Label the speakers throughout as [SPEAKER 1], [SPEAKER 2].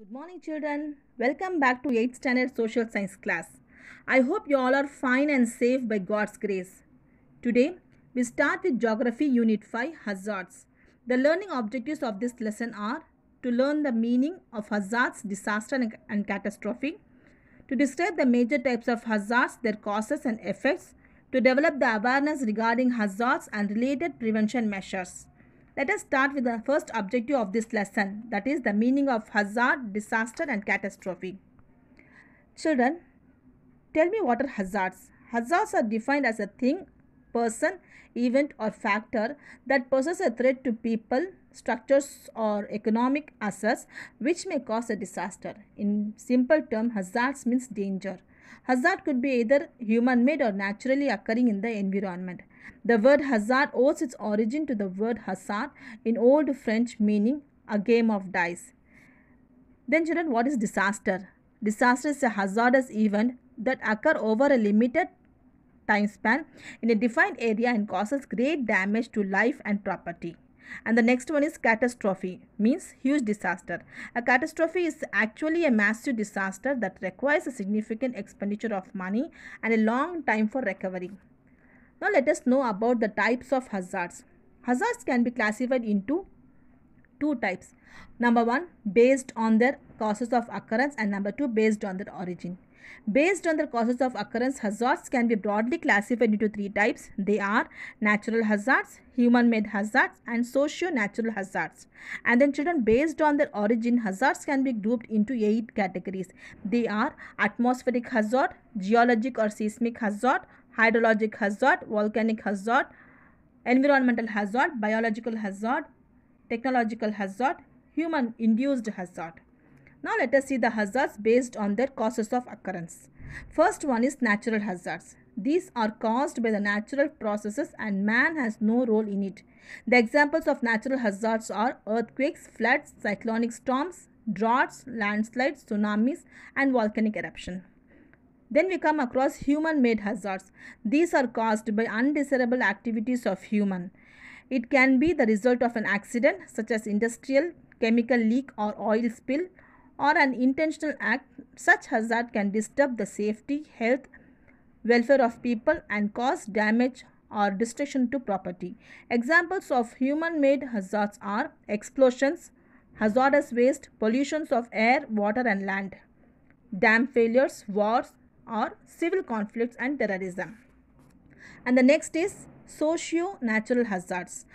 [SPEAKER 1] Good morning children. Welcome back to 8th standard social science class. I hope you all are fine and safe by God's grace. Today we start with geography unit 5 hazards. The learning objectives of this lesson are to learn the meaning of hazards, disaster and catastrophe, to describe the major types of hazards, their causes and effects, to develop the awareness regarding hazards and related prevention measures. Let us start with the first objective of this lesson that is the meaning of hazard, disaster and catastrophe. Children, tell me what are hazards? Hazards are defined as a thing, person, event or factor that poses a threat to people, structures or economic assets which may cause a disaster. In simple term, hazards means danger. Hazard could be either human made or naturally occurring in the environment. The word hazard owes its origin to the word hazard in Old French meaning a game of dice. Then children, what is disaster? Disaster is a hazardous event that occur over a limited time span in a defined area and causes great damage to life and property. And the next one is catastrophe, means huge disaster. A catastrophe is actually a massive disaster that requires a significant expenditure of money and a long time for recovery. Now let us know about the types of hazards. Hazards can be classified into two types. Number one, based on their causes of occurrence and number two, based on their origin. Based on their causes of occurrence, hazards can be broadly classified into three types. They are natural hazards, human-made hazards and socio-natural hazards. And then children, based on their origin, hazards can be grouped into eight categories. They are atmospheric hazard, geologic or seismic hazard, hydrologic hazard, volcanic hazard, environmental hazard, biological hazard, technological hazard, human induced hazard. Now let us see the hazards based on their causes of occurrence. First one is natural hazards. These are caused by the natural processes and man has no role in it. The examples of natural hazards are earthquakes, floods, cyclonic storms, droughts, landslides, tsunamis and volcanic eruption. Then we come across human-made hazards. These are caused by undesirable activities of human. It can be the result of an accident such as industrial, chemical leak or oil spill or an intentional act. Such hazard can disturb the safety, health, welfare of people and cause damage or destruction to property. Examples of human-made hazards are explosions, hazardous waste, pollutions of air, water and land, dam failures, wars, or civil conflicts and terrorism. And the next is socio-natural hazards.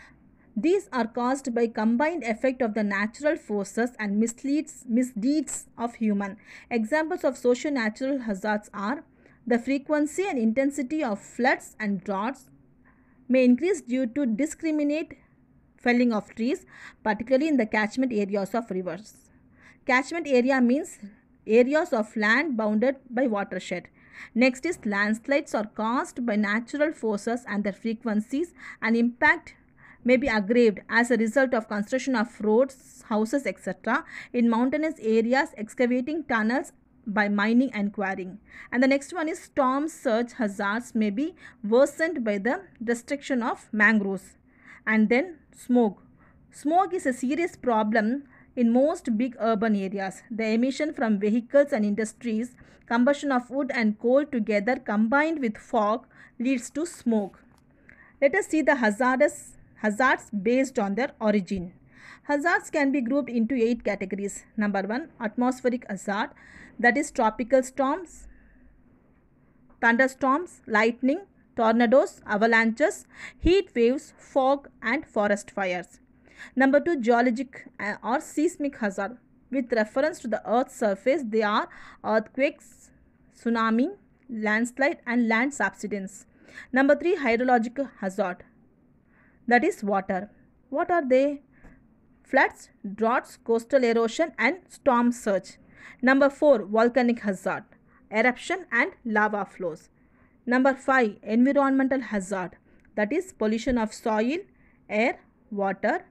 [SPEAKER 1] These are caused by combined effect of the natural forces and misleads, misdeeds of human. Examples of socio-natural hazards are the frequency and intensity of floods and droughts may increase due to discriminate felling of trees, particularly in the catchment areas of rivers. Catchment area means areas of land bounded by watershed. Next is landslides are caused by natural forces and their frequencies and impact may be aggravated as a result of construction of roads, houses, etc. in mountainous areas, excavating tunnels by mining and quarrying. And the next one is storm surge hazards may be worsened by the destruction of mangroves. And then smoke. Smoke is a serious problem in most big urban areas, the emission from vehicles and industries, combustion of wood and coal together combined with fog leads to smoke. Let us see the hazardous hazards based on their origin. Hazards can be grouped into eight categories. Number one, atmospheric hazard, that is tropical storms, thunderstorms, lightning, tornadoes, avalanches, heat waves, fog and forest fires. Number two, geologic uh, or seismic hazard. With reference to the earth's surface, they are earthquakes, tsunami, landslide and land subsidence. Number three, hydrological hazard. That is water. What are they? Floods, droughts, coastal erosion and storm surge. Number four, volcanic hazard. Eruption and lava flows. Number five, environmental hazard. That is pollution of soil, air, water,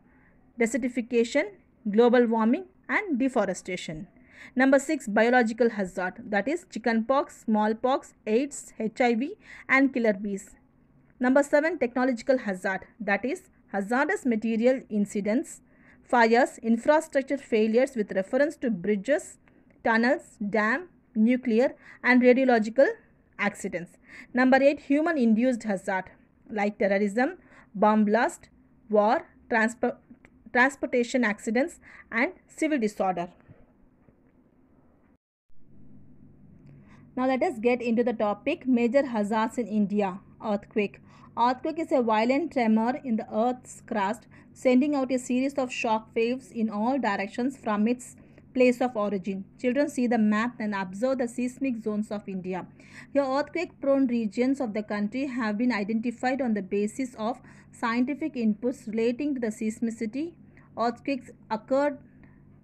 [SPEAKER 1] desertification, global warming and deforestation. Number 6 biological hazard that is chickenpox, smallpox, AIDS, HIV and killer bees. Number 7 technological hazard that is hazardous material incidents, fires, infrastructure failures with reference to bridges, tunnels, dam, nuclear and radiological accidents. Number 8 human induced hazard like terrorism, bomb blast, war, transport transportation accidents and civil disorder. Now let us get into the topic major hazards in India earthquake. Earthquake is a violent tremor in the earth's crust sending out a series of shock waves in all directions from its place of origin. Children see the map and observe the seismic zones of India. The earthquake prone regions of the country have been identified on the basis of scientific inputs relating to the seismicity, earthquakes occurred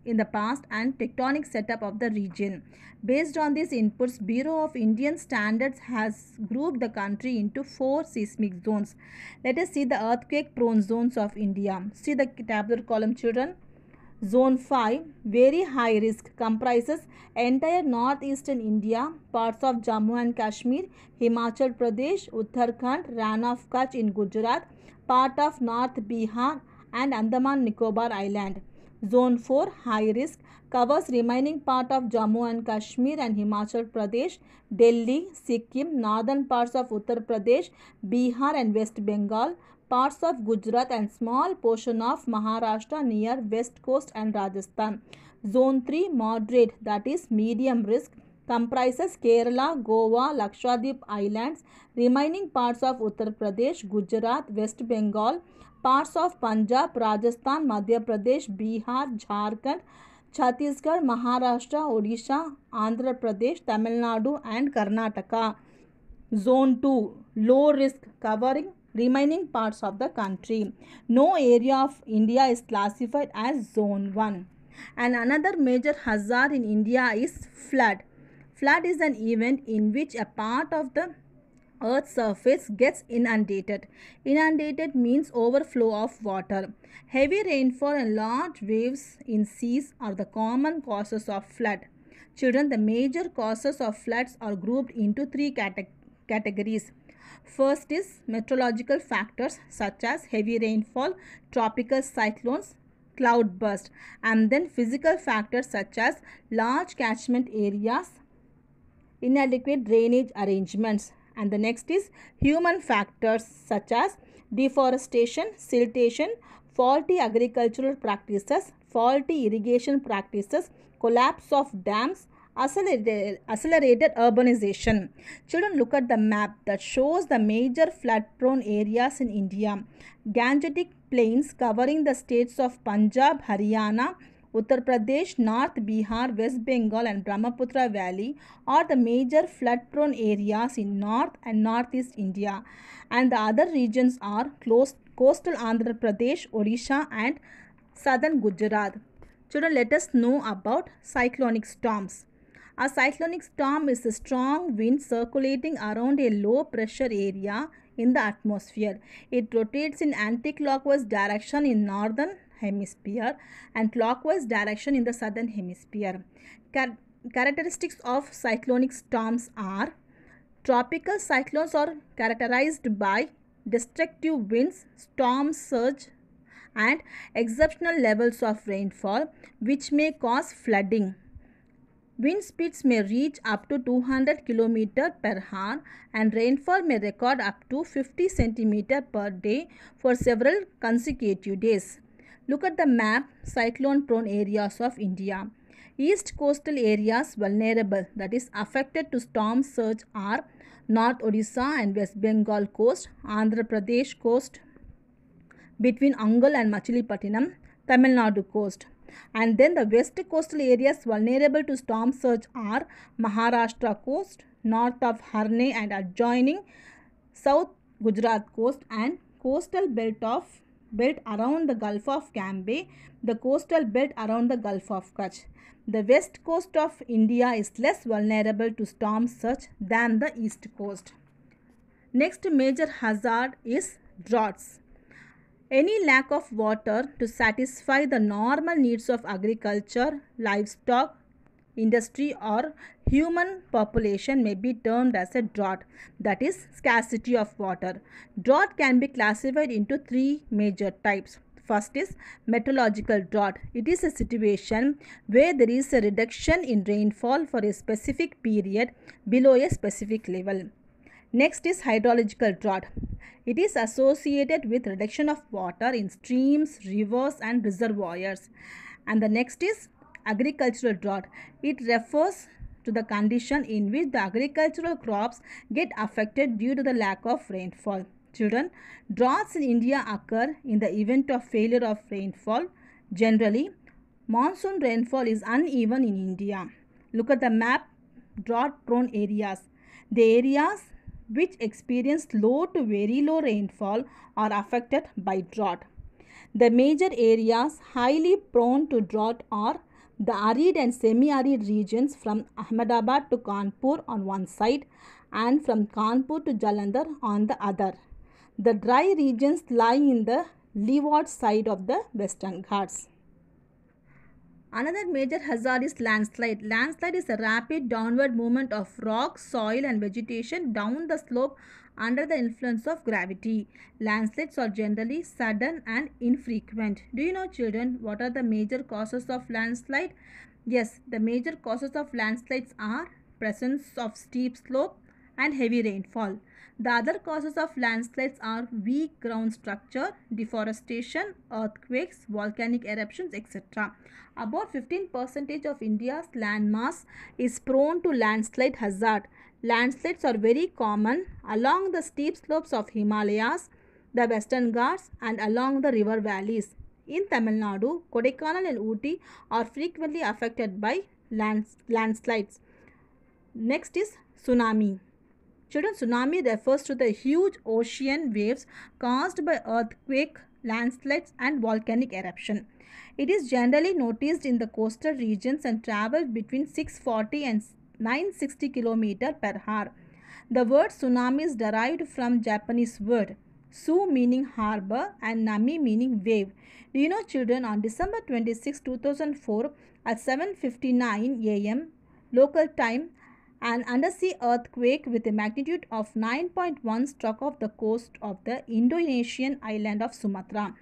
[SPEAKER 1] in the past and tectonic setup of the region. Based on these inputs, Bureau of Indian Standards has grouped the country into four seismic zones. Let us see the earthquake prone zones of India. See the tabular column children. Zone 5, very high risk, comprises entire northeastern India, parts of Jammu and Kashmir, Himachal Pradesh, Uttarakhand, Ran of Kutch in Gujarat, part of North Bihar and Andaman Nicobar Island. Zone 4 high risk covers remaining part of Jammu and Kashmir and Himachal Pradesh, Delhi, Sikkim, northern parts of Uttar Pradesh, Bihar and West Bengal, parts of Gujarat and small portion of Maharashtra near west coast and Rajasthan. Zone 3 moderate that is medium risk comprises Kerala, Goa, Lakshadweep Islands, remaining parts of Uttar Pradesh, Gujarat, West Bengal, parts of Punjab, Rajasthan, Madhya Pradesh, Bihar, Jharkhand, Chhattisgarh, Maharashtra, Odisha, Andhra Pradesh, Tamil Nadu and Karnataka. Zone 2 low risk covering remaining parts of the country. No area of India is classified as Zone 1. And another major hazard in India is flood. Flood is an event in which a part of the Earth's surface gets inundated. Inundated means overflow of water. Heavy rainfall and large waves in seas are the common causes of flood. Children, the major causes of floods are grouped into three cate categories. First is meteorological factors such as heavy rainfall, tropical cyclones, cloudburst, and then physical factors such as large catchment areas, inadequate drainage arrangements and the next is human factors such as deforestation, siltation, faulty agricultural practices, faulty irrigation practices, collapse of dams, accelerated, accelerated urbanization. Children, look at the map that shows the major flood-prone areas in India. Gangetic plains covering the states of Punjab, Haryana, Uttar Pradesh, North Bihar, West Bengal and Brahmaputra Valley are the major flood-prone areas in North and Northeast India and the other regions are close, coastal Andhra Pradesh, Odisha and southern Gujarat. Children, let us know about cyclonic storms. A cyclonic storm is a strong wind circulating around a low pressure area in the atmosphere. It rotates in anti-clockwise direction in northern hemisphere and clockwise direction in the southern hemisphere. characteristics of cyclonic storms are tropical cyclones are characterized by destructive winds, storm surge and exceptional levels of rainfall which may cause flooding. Wind speeds may reach up to 200 km per hour and rainfall may record up to 50 cm per day for several consecutive days. Look at the map cyclone prone areas of India. East coastal areas vulnerable that is affected to storm surge are North Odisha and West Bengal coast, Andhra Pradesh coast, between Angul and Machilipatnam, Tamil Nadu coast. And then the west coastal areas vulnerable to storm surge are Maharashtra coast, north of Harne and adjoining South Gujarat coast and coastal belt of belt around the Gulf of Cambay, the coastal belt around the Gulf of Kutch. The west coast of India is less vulnerable to storms such than the east coast. Next major hazard is droughts. Any lack of water to satisfy the normal needs of agriculture, livestock, industry or human population may be termed as a drought, that is, scarcity of water. Drought can be classified into three major types. First is meteorological drought. It is a situation where there is a reduction in rainfall for a specific period below a specific level. Next is hydrological drought. It is associated with reduction of water in streams, rivers and reservoirs. And the next is agricultural drought. It refers to the condition in which the agricultural crops get affected due to the lack of rainfall. Children, droughts in India occur in the event of failure of rainfall. Generally, monsoon rainfall is uneven in India. Look at the map, drought-prone areas. The areas which experience low to very low rainfall are affected by drought. The major areas highly prone to drought are the arid and semi-arid regions from Ahmedabad to Kanpur on one side and from Kanpur to Jalandhar on the other. The dry regions lie in the leeward side of the western ghats. Another major hazard is landslide. Landslide is a rapid downward movement of rock, soil and vegetation down the slope under the influence of gravity. Landslides are generally sudden and infrequent. Do you know children what are the major causes of landslide? Yes, the major causes of landslides are presence of steep slope and heavy rainfall. The other causes of landslides are weak ground structure, deforestation, earthquakes, volcanic eruptions, etc. About 15% of India's landmass is prone to landslide hazard. Landslides are very common along the steep slopes of Himalayas, the Western Ghats and along the river valleys. In Tamil Nadu, Kodaikanal and Ooty are frequently affected by lands landslides. Next is tsunami. Children, tsunami refers to the huge ocean waves caused by earthquake, landslides and volcanic eruption. It is generally noticed in the coastal regions and travels between 640 and 960 km per hour. The word tsunami is derived from Japanese word su meaning harbor and nami meaning wave. Do you know children on December 26, 2004 at 7.59 am local time an undersea earthquake with a magnitude of 9.1 struck off the coast of the Indonesian island of Sumatra.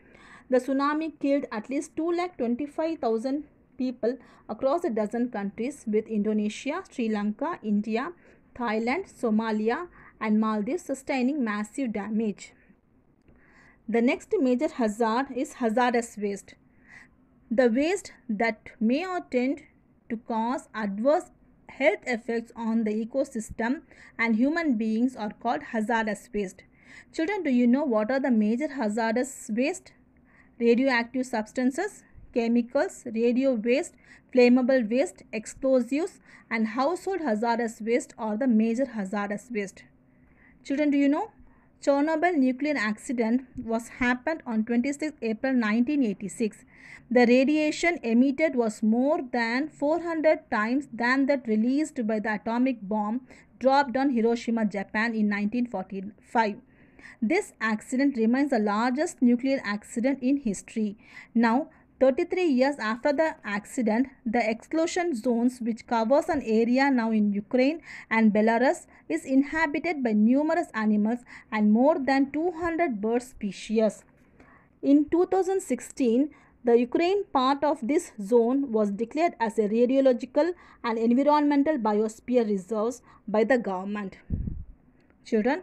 [SPEAKER 1] The tsunami killed at least 2,25,000 people across a dozen countries with Indonesia, Sri Lanka, India, Thailand, Somalia and Maldives sustaining massive damage. The next major hazard is hazardous waste. The waste that may or tend to cause adverse health effects on the ecosystem and human beings are called hazardous waste. Children, do you know what are the major hazardous waste? Radioactive substances, chemicals, radio waste, flammable waste, explosives and household hazardous waste are the major hazardous waste. Children, do you know Chernobyl nuclear accident was happened on 26 April 1986. The radiation emitted was more than 400 times than that released by the atomic bomb dropped on Hiroshima, Japan in 1945. This accident remains the largest nuclear accident in history. Now, 33 years after the accident, the exclusion zones which covers an area now in Ukraine and Belarus is inhabited by numerous animals and more than 200 bird species. In 2016, the Ukraine part of this zone was declared as a radiological and environmental biosphere reserves by the government. Children,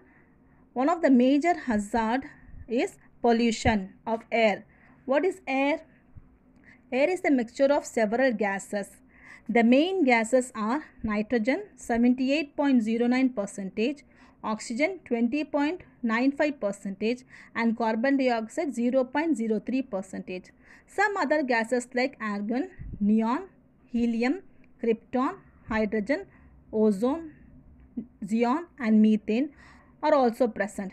[SPEAKER 1] one of the major hazard is pollution of air. What is air? Air is the mixture of several gases. The main gases are nitrogen 78.09 percentage, oxygen 20.95 percentage and carbon dioxide 0.03 percentage. Some other gases like argon, neon, helium, krypton, hydrogen, ozone, xenon and methane are also present.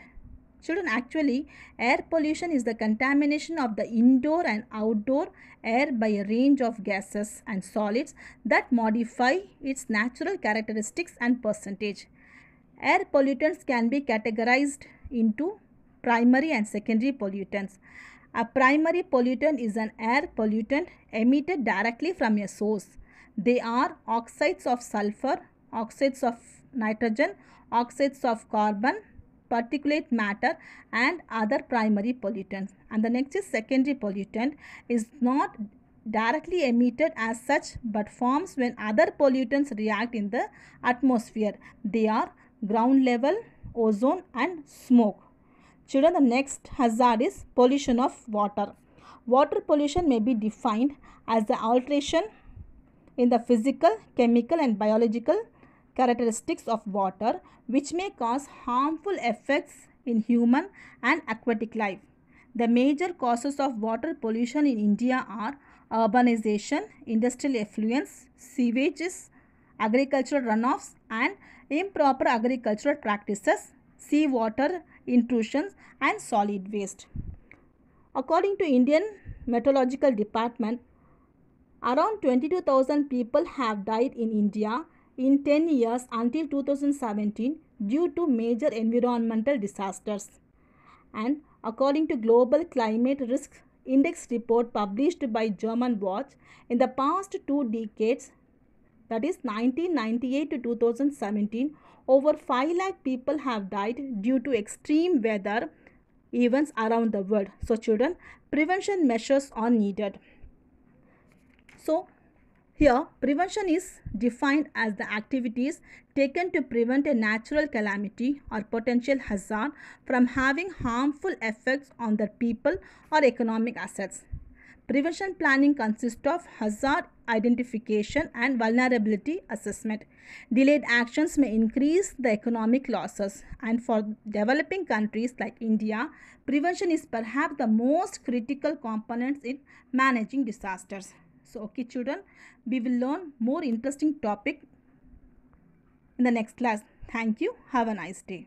[SPEAKER 1] Children, actually, air pollution is the contamination of the indoor and outdoor air by a range of gases and solids that modify its natural characteristics and percentage. Air pollutants can be categorized into primary and secondary pollutants. A primary pollutant is an air pollutant emitted directly from a source. They are oxides of sulfur, oxides of nitrogen, oxides of carbon, particulate matter and other primary pollutants. And the next is secondary pollutant is not directly emitted as such but forms when other pollutants react in the atmosphere. They are ground level, ozone and smoke. Children, the next hazard is pollution of water. Water pollution may be defined as the alteration in the physical, chemical and biological characteristics of water which may cause harmful effects in human and aquatic life. The major causes of water pollution in India are urbanization, industrial effluents, sewages, agricultural runoffs and improper agricultural practices, seawater intrusions and solid waste. According to Indian Meteorological Department, around 22,000 people have died in India in 10 years until 2017 due to major environmental disasters. And according to Global Climate Risk Index report published by German Watch, in the past two decades, that is 1998 to 2017, over 5 lakh people have died due to extreme weather events around the world. So, children, prevention measures are needed. So, here, prevention is defined as the activities taken to prevent a natural calamity or potential hazard from having harmful effects on their people or economic assets. Prevention planning consists of hazard identification and vulnerability assessment. Delayed actions may increase the economic losses, and for developing countries like India, prevention is perhaps the most critical component in managing disasters. So okay children, we will learn more interesting topic in the next class. Thank you. Have a nice day.